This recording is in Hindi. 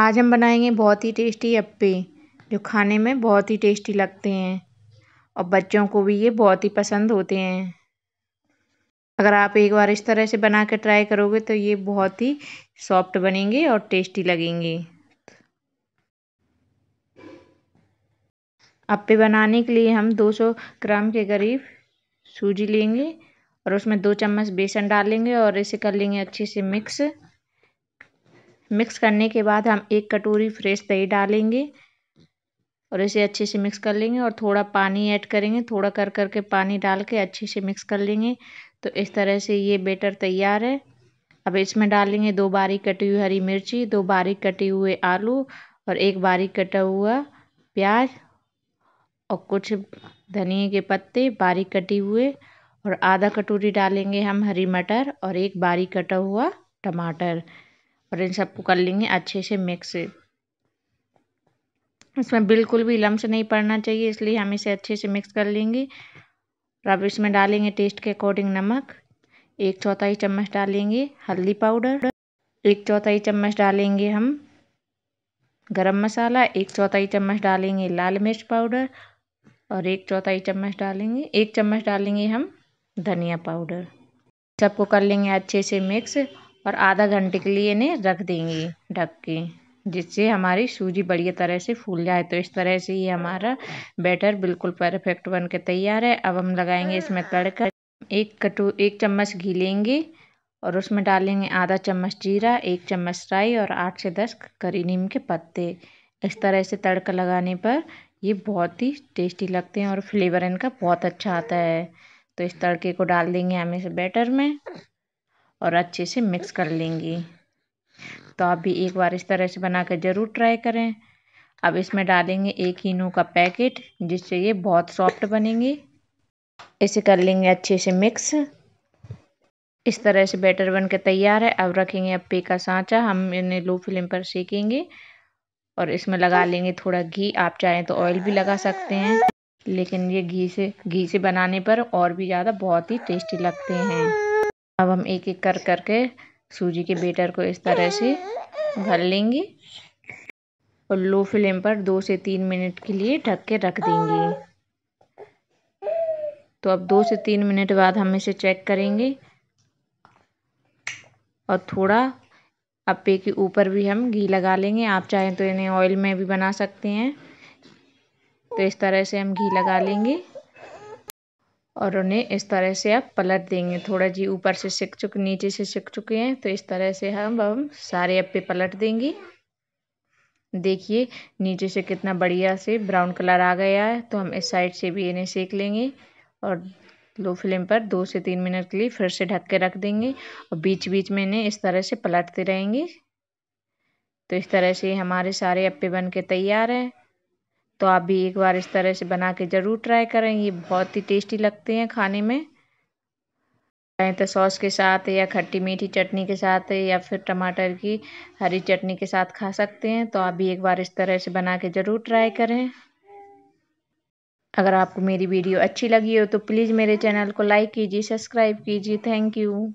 आज हम बनाएंगे बहुत ही टेस्टी अप्पे जो खाने में बहुत ही टेस्टी लगते हैं और बच्चों को भी ये बहुत ही पसंद होते हैं अगर आप एक बार इस तरह से बना कर ट्राई करोगे तो ये बहुत ही सॉफ्ट बनेंगे और टेस्टी लगेंगे अप्पे बनाने के लिए हम 200 ग्राम के करीब सूजी लेंगे और उसमें दो चम्मच बेसन डालेंगे और इसे कर लेंगे अच्छे से मिक्स मिक्स करने के बाद हम एक कटोरी फ्रेश दही डालेंगे और इसे अच्छे से मिक्स कर लेंगे और थोड़ा पानी ऐड करेंगे थोड़ा कर कर के पानी डाल के अच्छे से मिक्स कर लेंगे तो इस तरह से ये बेटर तैयार है अब इसमें डालेंगे दो बारीक कटी हुई हरी मिर्ची दो बारीक कटे हुए आलू और एक बारीक कटा हुआ प्याज और कुछ धनिए के पत्ते बारीक कटे हुए और आधा कटोरी डालेंगे हम हरी मटर और एक बारीक कटा हुआ टमाटर और इन सबको कर लेंगे अच्छे से मिक्स इसमें बिल्कुल भी लम्स नहीं पड़ना चाहिए इसलिए हम इसे अच्छे से मिक्स कर लेंगे और अब इसमें डालेंगे टेस्ट के अकॉर्डिंग नमक एक चौथाई चम्मच डालेंगे हल्दी पाउडर एक चौथाई चम्मच डालेंगे हम गरम मसाला एक चौथाई चम्मच डालेंगे लाल मिर्च पाउडर और एक चौथाई चम्मच डालेंगे एक चम्मच डालेंगे हम धनिया पाउडर सबको कर लेंगे अच्छे से मिक्स और आधा घंटे के लिए इन्हें रख देंगे ढक के जिससे हमारी सूजी बढ़िया तरह से फूल जाए तो इस तरह से ये हमारा बैटर बिल्कुल परफेक्ट बन के तैयार है अब हम लगाएंगे इसमें तड़का एक कटो एक चम्मच घी लेंगे और उसमें डालेंगे आधा चम्मच जीरा एक चम्मच राई और आठ से दस करी नीम के पत्ते इस तरह से तड़का लगाने पर ये बहुत ही टेस्टी लगते हैं और फ्लेवर इनका बहुत अच्छा आता है तो इस तड़के को डाल देंगे हम इस बैटर में और अच्छे से मिक्स कर लेंगे तो आप भी एक बार इस तरह से बना कर ज़रूर ट्राई करें अब इसमें डालेंगे एक हीनो का पैकेट जिससे ये बहुत सॉफ्ट बनेंगे इसे कर लेंगे अच्छे से मिक्स इस तरह से बैटर बन के तैयार है अब रखेंगे अप्पे का सांचा हम इन्हें लो फ्लेम पर सेकेंगे और इसमें लगा लेंगे थोड़ा घी आप चाहें तो ऑयल भी लगा सकते हैं लेकिन ये घी से घी से बनाने पर और भी ज़्यादा बहुत ही टेस्टी लगते हैं अब हम एक एक कर कर के सूजी के बेटर को इस तरह से भर लेंगे और लो फ्लेम पर दो से तीन मिनट के लिए ढक के रख देंगे तो अब दो से तीन मिनट बाद हम इसे चेक करेंगे और थोड़ा अप्पे के ऊपर भी हम घी लगा लेंगे आप चाहें तो इन्हें ऑयल में भी बना सकते हैं तो इस तरह से हम घी लगा लेंगे और उन्हें इस तरह से आप पलट देंगे थोड़ा जी ऊपर से सिक चुके नीचे से सिक चुके हैं तो इस तरह से हम हम सारे अप्पे पलट देंगे देखिए नीचे से कितना बढ़िया से ब्राउन कलर आ गया है तो हम इस साइड से भी इन्हें सेक लेंगे और लो फ्लेम पर दो से तीन मिनट के लिए फिर से ढक के रख देंगे और बीच बीच में इन्हें इस तरह से पलटते रहेंगे तो इस तरह से हमारे सारे अप्पे बन के तैयार हैं तो आप भी एक बार इस तरह से बना के ज़रूर ट्राई करें ये बहुत ही टेस्टी लगते हैं खाने में चाहें तो सॉस के साथ या खट्टी मीठी चटनी के साथ या फिर टमाटर की हरी चटनी के साथ खा सकते हैं तो आप भी एक बार इस तरह से बना के ज़रूर ट्राई करें अगर आपको मेरी वीडियो अच्छी लगी हो तो प्लीज़ मेरे चैनल को लाइक कीजिए सब्सक्राइब कीजिए थैंक यू